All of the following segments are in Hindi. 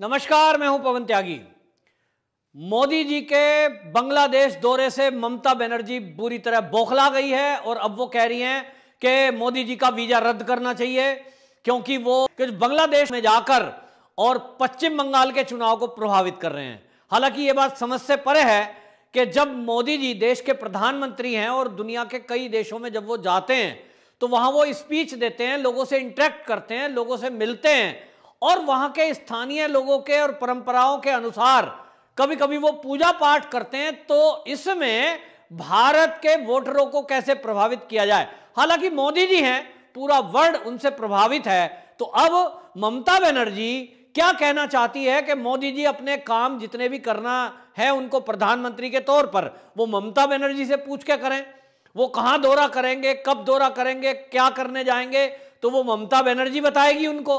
नमस्कार मैं हूं पवन त्यागी मोदी जी के बांग्लादेश दौरे से ममता बनर्जी बुरी तरह बौखला गई है और अब वो कह रही हैं कि मोदी जी का वीजा रद्द करना चाहिए क्योंकि वो बांग्लादेश में जाकर और पश्चिम बंगाल के चुनाव को प्रभावित कर रहे हैं हालांकि ये बात समझ से परे है कि जब मोदी जी देश के प्रधानमंत्री हैं और दुनिया के कई देशों में जब वो जाते हैं तो वहां वो स्पीच देते हैं लोगों से इंटरेक्ट करते हैं लोगों से मिलते हैं और वहां के स्थानीय लोगों के और परंपराओं के अनुसार कभी कभी वो पूजा पाठ करते हैं तो इसमें भारत के वोटरों को कैसे प्रभावित किया जाए हालांकि मोदी जी हैं पूरा वर्ल्ड उनसे प्रभावित है तो अब ममता बनर्जी क्या कहना चाहती है कि मोदी जी अपने काम जितने भी करना है उनको प्रधानमंत्री के तौर पर वो ममता बनर्जी से पूछ के करें वो कहां दौरा करेंगे कब दौरा करेंगे क्या करने जाएंगे तो वो ममता बनर्जी बताएगी उनको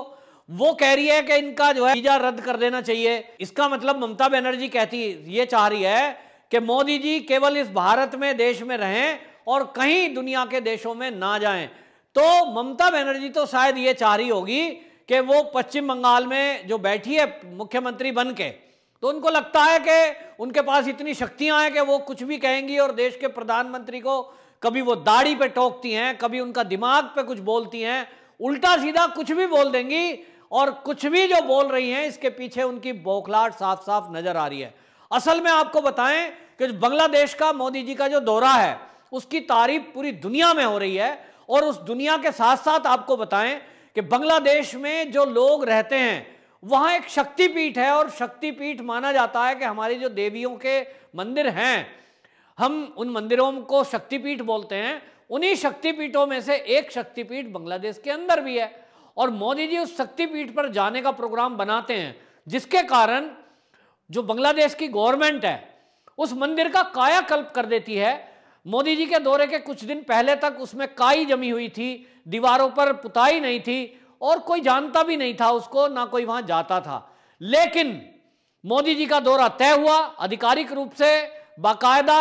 वो कह रही है कि इनका जो है वीजा रद्द कर देना चाहिए इसका मतलब ममता बनर्जी कहती ये चाह रही है कि मोदी जी केवल इस भारत में देश में रहें और कहीं दुनिया के देशों में ना जाएं तो ममता बनर्जी तो शायद ये चाह रही होगी कि वो पश्चिम बंगाल में जो बैठी है मुख्यमंत्री बन के तो उनको लगता है कि उनके पास इतनी शक्तियां हैं कि वो कुछ भी कहेंगी और देश के प्रधानमंत्री को कभी वो दाढ़ी पे टोकती हैं कभी उनका दिमाग पे कुछ बोलती हैं उल्टा सीधा कुछ भी बोल देंगी और कुछ भी जो बोल रही हैं इसके पीछे उनकी बौखलाहट साफ साफ नजर आ रही है असल में आपको बताएं कि बांग्लादेश का मोदी जी का जो दौरा है उसकी तारीफ पूरी दुनिया में हो रही है और उस दुनिया के साथ साथ आपको बताएं कि बांग्लादेश में जो लोग रहते हैं वहां एक शक्तिपीठ है और शक्तिपीठ माना जाता है कि हमारी जो देवियों के मंदिर हैं हम उन मंदिरों को शक्तिपीठ बोलते हैं उन्हीं शक्तिपीठों में से एक शक्तिपीठ बांग्लादेश के अंदर भी है और मोदी जी उस शक्तिपीठ पर जाने का प्रोग्राम बनाते हैं जिसके कारण जो बांग्लादेश की गवर्नमेंट है उस मंदिर का कायाकल्प कर देती है मोदी जी के दौरे के कुछ दिन पहले तक उसमें काई जमी हुई थी दीवारों पर पुताई नहीं थी और कोई जानता भी नहीं था उसको ना कोई वहां जाता था लेकिन मोदी जी का दौरा तय हुआ आधिकारिक रूप से बाकायदा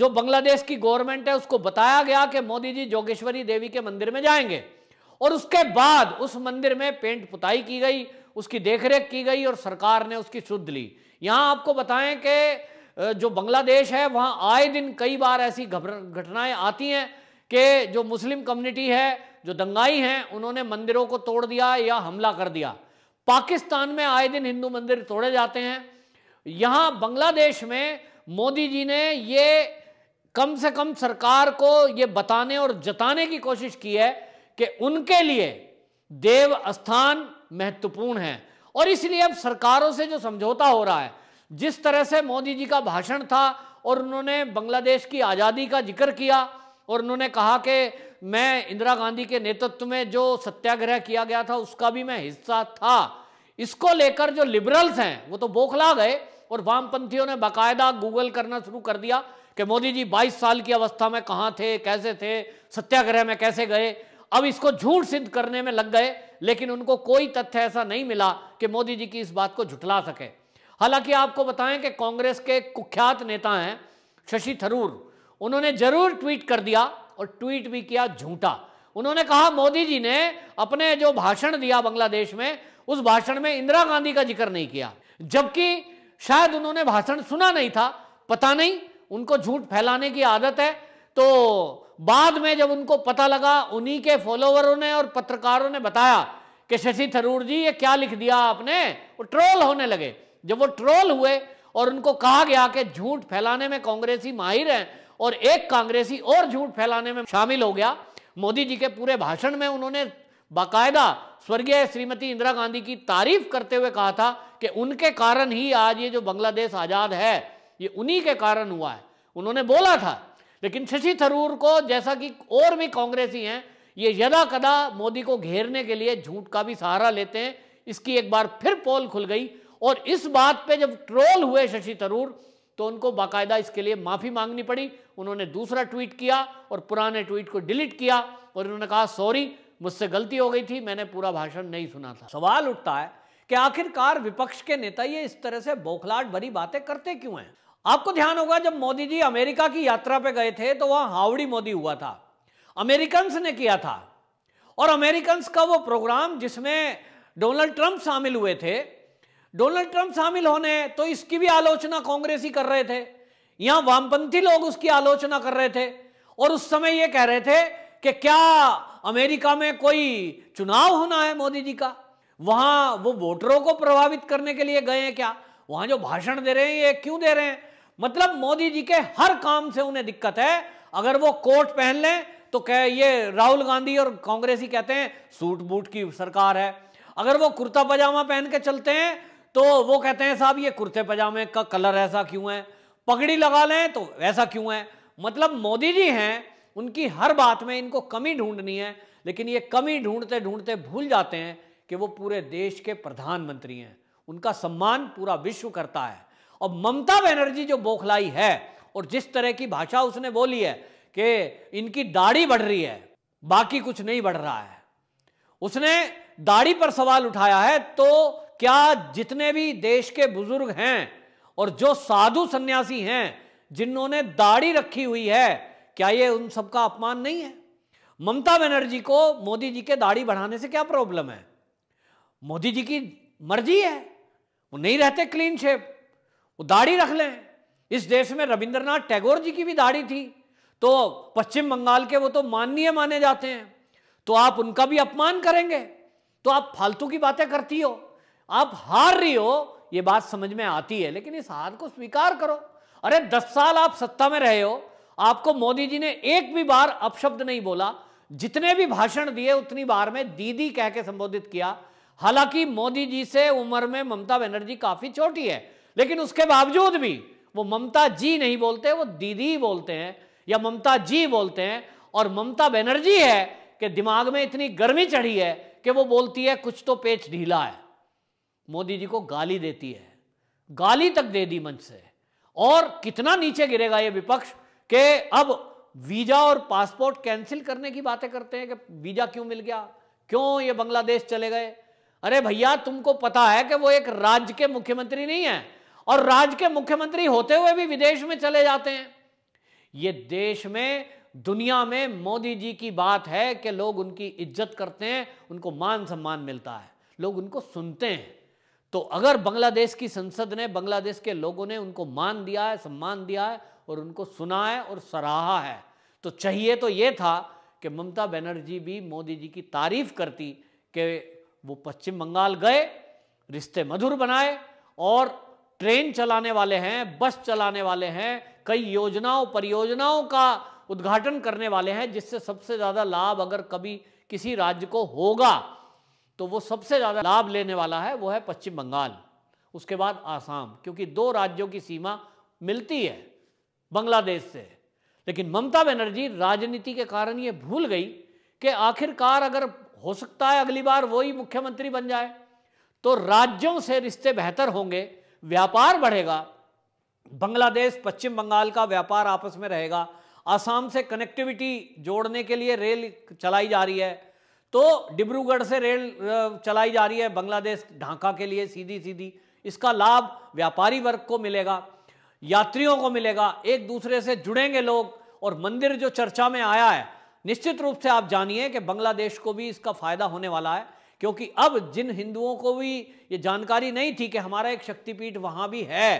जो बांग्लादेश की गवर्नमेंट है उसको बताया गया कि मोदी जी जोगेश्वरी देवी के मंदिर में जाएंगे और उसके बाद उस मंदिर में पेंट पुताई की गई उसकी देखरेख की गई और सरकार ने उसकी शुद्ध ली यहां आपको बताएं कि जो बांग्लादेश है वहाँ आए दिन कई बार ऐसी घटनाएं आती हैं कि जो मुस्लिम कम्युनिटी है जो दंगाई हैं उन्होंने मंदिरों को तोड़ दिया या हमला कर दिया पाकिस्तान में आए दिन हिंदू मंदिर तोड़े जाते हैं यहाँ बांग्लादेश में मोदी जी ने ये कम से कम सरकार को ये बताने और जताने की कोशिश की है कि उनके लिए देव स्थान महत्वपूर्ण है और इसलिए अब सरकारों से जो समझौता हो रहा है जिस तरह से मोदी जी का भाषण था और उन्होंने बांग्लादेश की आज़ादी का जिक्र किया और उन्होंने कहा कि मैं इंदिरा गांधी के नेतृत्व में जो सत्याग्रह किया गया था उसका भी मैं हिस्सा था इसको लेकर जो लिबरल्स हैं वो तो बौखला गए और वामपंथियों ने बाकायदा गूगल करना शुरू कर दिया कि मोदी जी 22 साल की अवस्था में कहाँ थे कैसे थे सत्याग्रह में कैसे गए अब इसको झूठ सिद्ध करने में लग गए लेकिन उनको कोई तथ्य ऐसा नहीं मिला कि मोदी जी की इस बात को झुठला सके हालांकि आपको बताएं कि कांग्रेस के कुख्यात नेता हैं शशि थरूर उन्होंने जरूर ट्वीट कर दिया और ट्वीट भी किया झूठा उन्होंने कहा मोदी जी ने अपने जो भाषण दिया बांग्लादेश में उस भाषण में इंदिरा गांधी का जिक्र नहीं किया जबकि शायद उन्होंने भाषण सुना नहीं था पता नहीं उनको झूठ फैलाने की आदत है तो बाद में जब उनको पता लगा उन्हीं के फॉलोवरों ने और पत्रकारों ने बताया कि शशि थरूर जी ये क्या लिख दिया आपने वो ट्रोल होने लगे जब वो ट्रोल हुए और उनको कहा गया कि झूठ फैलाने में कांग्रेसी माहिर हैं और एक कांग्रेसी और झूठ फैलाने में शामिल हो गया मोदी जी के पूरे भाषण में उन्होंने बाकायदा स्वर्गीय श्रीमती इंदिरा गांधी की तारीफ करते हुए कहा था कि उनके कारण ही आज ये जो बांग्लादेश आज़ाद है ये उन्हीं के कारण हुआ है उन्होंने बोला था लेकिन शशि थरूर को जैसा कि और भी कांग्रेसी हैं ये यदा कदा मोदी को घेरने के लिए झूठ का भी सहारा लेते हैं इसकी एक बार फिर पोल खुल गई और इस बात पे जब ट्रोल हुए शशि थरूर तो उनको बाकायदा इसके लिए माफ़ी मांगनी पड़ी उन्होंने दूसरा ट्वीट किया और पुराने ट्वीट को डिलीट किया और उन्होंने कहा सॉरी मुझसे गलती हो गई थी मैंने पूरा भाषण नहीं सुना था सवाल उठता है कि आखिरकार विपक्ष के नेता ये इस तरह से बौखलाट भरी बातें करते क्यों हैं आपको ध्यान होगा जब मोदी जी अमेरिका की यात्रा पे गए थे तो वहां हावड़ी मोदी हुआ था अमेरिकन ने किया था और अमेरिकन का वो प्रोग्राम जिसमें डोनाल्ड ट्रंप शामिल हुए थे डोनाल्ड ट्रंप शामिल होने तो इसकी भी आलोचना कांग्रेस ही कर रहे थे यहां वामपंथी लोग उसकी आलोचना कर रहे थे और उस समय ये कह रहे थे कि क्या अमेरिका में कोई चुनाव होना है मोदी जी का वहां वो वोटरों को प्रभावित करने के लिए गए हैं क्या वहां जो भाषण दे रहे हैं ये क्यों दे रहे हैं मतलब मोदी जी के हर काम से उन्हें दिक्कत है अगर वो कोट पहन लें तो कह ये राहुल गांधी और कांग्रेस ही कहते हैं सूट बूट की सरकार है अगर वो कुर्ता पजामा पहन के चलते हैं तो वो कहते हैं साहब ये कुर्ते पजामे का कलर ऐसा क्यों है पगड़ी लगा लें तो ऐसा क्यों है मतलब मोदी जी हैं उनकी हर बात में इनको कमी ढूंढनी है लेकिन ये कमी ढूंढते ढूंढते भूल जाते हैं कि वो पूरे देश के प्रधानमंत्री हैं उनका सम्मान पूरा विश्व करता है और ममता बनर्जी जो बोखलाई है और जिस तरह की भाषा उसने बोली है कि इनकी दाढ़ी बढ़ रही है बाकी कुछ नहीं बढ़ रहा है उसने दाढ़ी पर सवाल उठाया है तो क्या जितने भी देश के बुजुर्ग हैं और जो साधु सन्यासी हैं जिन्होंने दाढ़ी रखी हुई है क्या ये उन सबका अपमान नहीं है ममता बनर्जी को मोदी जी के दाढ़ी बढ़ाने से क्या प्रॉब्लम है मोदी जी की मर्जी है वो नहीं रहते क्लीन शेप वो दाढ़ी रख लें इस देश में रविंद्रनाथ टैगोर जी की भी दाढ़ी थी तो पश्चिम बंगाल के वो तो माननीय माने जाते हैं तो आप उनका भी अपमान करेंगे तो आप फालतू की बातें करती हो आप हार रही हो ये बात समझ में आती है लेकिन इस हार को स्वीकार करो अरे दस साल आप सत्ता में रहे हो आपको मोदी जी ने एक भी बार अपशब्द नहीं बोला जितने भी भाषण दिए उतनी बार में दीदी कह के संबोधित किया हालांकि मोदी जी से उम्र में ममता बनर्जी काफी छोटी है लेकिन उसके बावजूद भी वो ममता जी नहीं बोलते वो दीदी बोलते हैं या ममता जी बोलते हैं और ममता बनर्जी है कि दिमाग में इतनी गर्मी चढ़ी है कि वो बोलती है कुछ तो पेच ढीला है मोदी जी को गाली देती है गाली तक दे दी मंच से और कितना नीचे गिरेगा ये विपक्ष के अब वीजा और पासपोर्ट कैंसिल करने की बातें करते हैं कि वीजा क्यों मिल गया क्यों ये बांग्लादेश चले गए अरे भैया तुमको पता है कि वो एक राज्य के मुख्यमंत्री नहीं है और राज्य के मुख्यमंत्री होते हुए भी विदेश में चले जाते हैं ये देश में दुनिया में मोदी जी की बात है कि लोग उनकी इज्जत करते हैं उनको मान सम्मान मिलता है लोग उनको सुनते हैं तो अगर बांग्लादेश की संसद ने बांग्लादेश के लोगों ने उनको मान दिया है सम्मान दिया है और उनको सुना है और सराहा है तो चाहिए तो ये था कि ममता बनर्जी भी मोदी जी की तारीफ करती कि वो पश्चिम बंगाल गए रिश्ते मधुर बनाए और ट्रेन चलाने वाले हैं बस चलाने वाले हैं कई योजनाओं परियोजनाओं का उद्घाटन करने वाले हैं जिससे सबसे ज़्यादा लाभ अगर कभी किसी राज्य को होगा तो वो सबसे ज़्यादा लाभ लेने वाला है वो है पश्चिम बंगाल उसके बाद आसाम क्योंकि दो राज्यों की सीमा मिलती है बांग्लादेश से लेकिन ममता बनर्जी राजनीति के कारण ये भूल गई कि आखिरकार अगर हो सकता है अगली बार वही मुख्यमंत्री बन जाए तो राज्यों से रिश्ते बेहतर होंगे व्यापार बढ़ेगा बांग्लादेश पश्चिम बंगाल का व्यापार आपस में रहेगा आसाम से कनेक्टिविटी जोड़ने के लिए रेल चलाई जा रही है तो डिब्रूगढ़ से रेल चलाई जा रही है बांग्लादेश ढाका के लिए सीधी सीधी इसका लाभ व्यापारी वर्ग को मिलेगा यात्रियों को मिलेगा एक दूसरे से जुड़ेंगे लोग और मंदिर जो चर्चा में आया है निश्चित रूप से आप जानिए कि बांग्लादेश को भी इसका फायदा होने वाला है क्योंकि अब जिन हिंदुओं को भी ये जानकारी नहीं थी कि हमारा एक शक्तिपीठ वहां भी है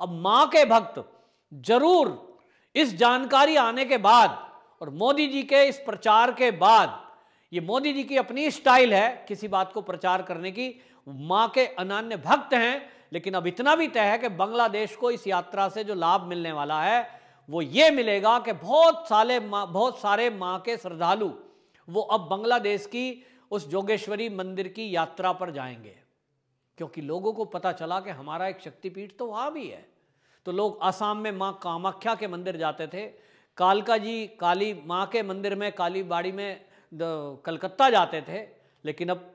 अब मां के भक्त जरूर इस जानकारी आने के बाद और मोदी जी के इस प्रचार के बाद ये मोदी जी की अपनी स्टाइल है किसी बात को प्रचार करने की माँ के अनान्य भक्त हैं लेकिन अब इतना भी तय है कि बांग्लादेश को इस यात्रा से जो लाभ मिलने वाला है वो ये मिलेगा कि बहुत साले बहुत सारे माँ के श्रद्धालु वो अब बांग्लादेश की उस जोगेश्वरी मंदिर की यात्रा पर जाएंगे क्योंकि लोगों को पता चला कि हमारा एक शक्तिपीठ तो वहाँ भी है तो लोग असम में माँ कामाख्या के मंदिर जाते थे कालका जी काली माँ के मंदिर में काली बाड़ी में कलकत्ता जाते थे लेकिन अब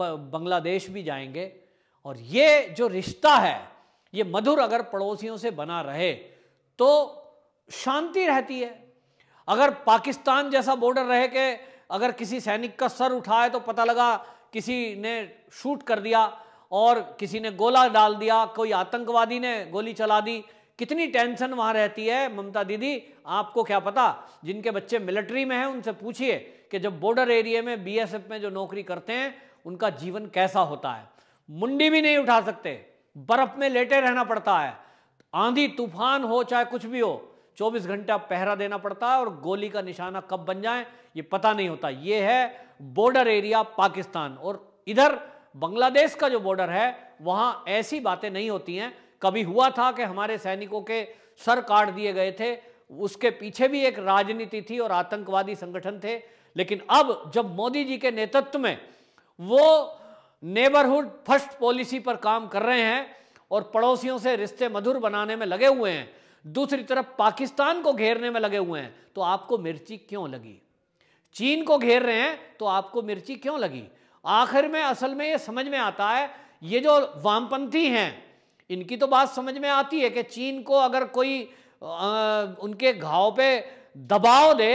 बांग्लादेश भी जाएंगे और ये जो रिश्ता है ये मधुर अगर पड़ोसियों से बना रहे तो शांति रहती है अगर पाकिस्तान जैसा बॉर्डर रहे के अगर किसी सैनिक का सर उठाए तो पता लगा किसी ने शूट कर दिया और किसी ने गोला डाल दिया कोई आतंकवादी ने गोली चला दी कितनी टेंशन वहाँ रहती है ममता दीदी आपको क्या पता जिनके बच्चे मिलिट्री में हैं उनसे पूछिए कि जब बॉर्डर एरिया में बीएसएफ में जो नौकरी करते हैं उनका जीवन कैसा होता है मुंडी भी नहीं उठा सकते बर्फ में लेटे रहना पड़ता है आंधी तूफान हो चाहे कुछ भी हो 24 घंटे पहरा देना पड़ता है और गोली का निशाना कब बन जाए ये पता नहीं होता ये है बॉर्डर एरिया पाकिस्तान और इधर बांग्लादेश का जो बॉर्डर है वहां ऐसी बातें नहीं होती हैं कभी हुआ था कि हमारे सैनिकों के सर काट दिए गए थे उसके पीछे भी एक राजनीति थी और आतंकवादी संगठन थे लेकिन अब जब मोदी जी के नेतृत्व में वो नेबरहुड फर्स्ट पॉलिसी पर काम कर रहे हैं और पड़ोसियों से रिश्ते मधुर बनाने में लगे हुए हैं दूसरी तरफ पाकिस्तान को घेरने में लगे हुए हैं तो आपको मिर्ची क्यों लगी चीन को घेर रहे हैं तो आपको मिर्ची क्यों लगी आखिर में असल में ये समझ में आता है ये जो वामपंथी हैं इनकी तो बात समझ में आती है कि चीन को अगर कोई आ, उनके घाव पे दबाव दे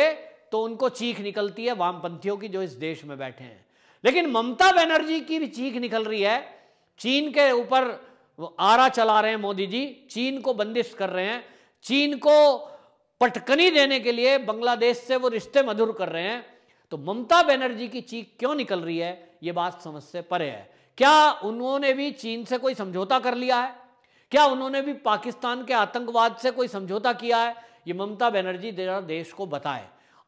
तो उनको चीख निकलती है वामपंथियों की जो इस देश में बैठे हैं लेकिन ममता बनर्जी की भी चीख निकल रही है चीन के ऊपर आरा चला रहे हैं मोदी जी चीन को बंदिश कर रहे हैं चीन को पटकनी देने के लिए बांग्लादेश से वो रिश्ते मधुर कर रहे हैं तो ममता बनर्जी की चीख क्यों निकल रही है ये बात समझ से परे है क्या उन्होंने भी चीन से कोई समझौता कर लिया है क्या उन्होंने भी पाकिस्तान के आतंकवाद से कोई समझौता किया है ये ममता बनर्जी जरा देश को बताए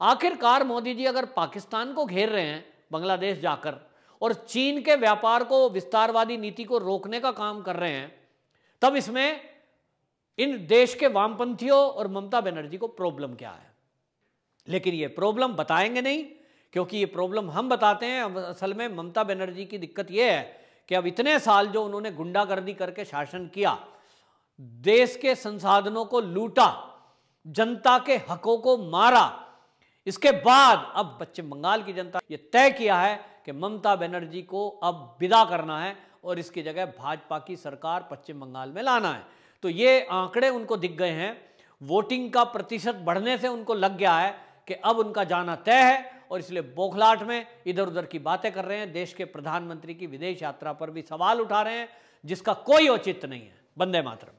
आखिरकार मोदी जी अगर पाकिस्तान को घेर रहे हैं बांग्लादेश जाकर और चीन के व्यापार को विस्तारवादी नीति को रोकने का काम कर रहे हैं तब इसमें इन देश के वामपंथियों और ममता बनर्जी को प्रॉब्लम क्या है लेकिन ये प्रॉब्लम बताएंगे नहीं क्योंकि ये प्रॉब्लम हम बताते हैं असल में ममता बनर्जी की दिक्कत ये है कि अब इतने साल जो उन्होंने गुंडागर्दी करके शासन किया देश के संसाधनों को लूटा जनता के हकों को मारा इसके बाद अब पश्चिम बंगाल की जनता ये तय किया है कि ममता बनर्जी को अब विदा करना है और इसकी जगह भाजपा की सरकार पश्चिम बंगाल में लाना है तो ये आंकड़े उनको दिख गए हैं वोटिंग का प्रतिशत बढ़ने से उनको लग गया है कि अब उनका जाना तय है और इसलिए बोखलाट में इधर उधर की बातें कर रहे हैं देश के प्रधानमंत्री की विदेश यात्रा पर भी सवाल उठा रहे हैं जिसका कोई औचित्य नहीं है बंदे मातरम